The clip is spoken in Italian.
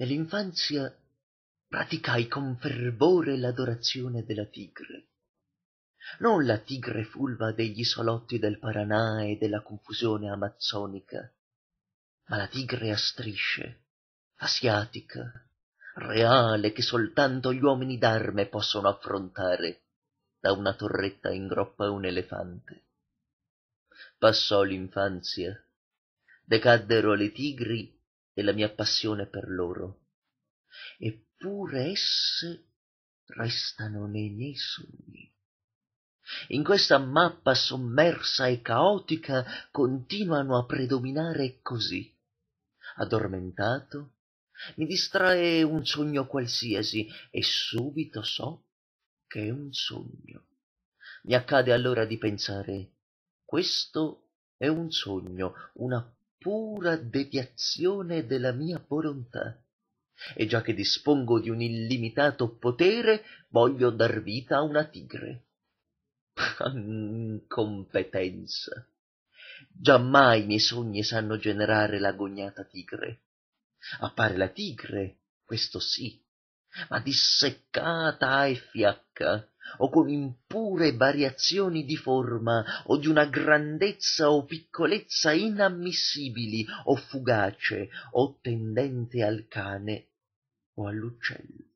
Nell'infanzia praticai con fervore l'adorazione della tigre. Non la tigre fulva degli isolotti del Paranà e della confusione amazzonica, ma la tigre a strisce, asiatica, reale che soltanto gli uomini d'arme possono affrontare da una torretta in groppa a un elefante. Passò l'infanzia, decaddero le tigri la mia passione per loro. Eppure esse restano nei miei sogni. In questa mappa sommersa e caotica continuano a predominare così. Addormentato, mi distrae un sogno qualsiasi e subito so che è un sogno. Mi accade allora di pensare questo è un sogno, una pura deviazione della mia volontà. E già che dispongo di un illimitato potere, voglio dar vita a una tigre. Incompetenza! Giammai i miei sogni sanno generare l'agognata tigre. Appare la tigre, questo sì, ma disseccata e fiacca, o con impure variazioni di forma o di una grandezza o piccolezza inammissibili o fugace o tendente al cane o all'uccello.